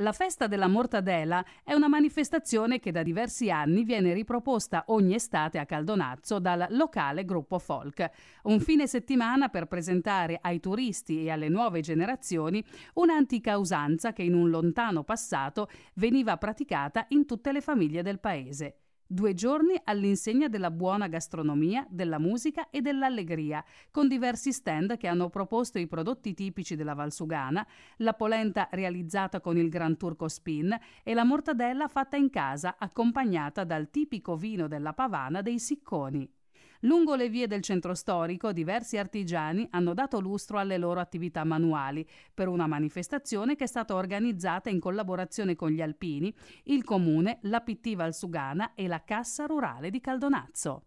La festa della mortadella è una manifestazione che da diversi anni viene riproposta ogni estate a Caldonazzo dal locale gruppo folk. Un fine settimana per presentare ai turisti e alle nuove generazioni un'antica usanza che in un lontano passato veniva praticata in tutte le famiglie del paese. Due giorni all'insegna della buona gastronomia, della musica e dell'allegria, con diversi stand che hanno proposto i prodotti tipici della Valsugana, la polenta realizzata con il Gran Turco Spin e la mortadella fatta in casa accompagnata dal tipico vino della Pavana dei Sicconi. Lungo le vie del centro storico diversi artigiani hanno dato lustro alle loro attività manuali per una manifestazione che è stata organizzata in collaborazione con gli alpini, il comune, la Pittiva Alsugana e la Cassa Rurale di Caldonazzo.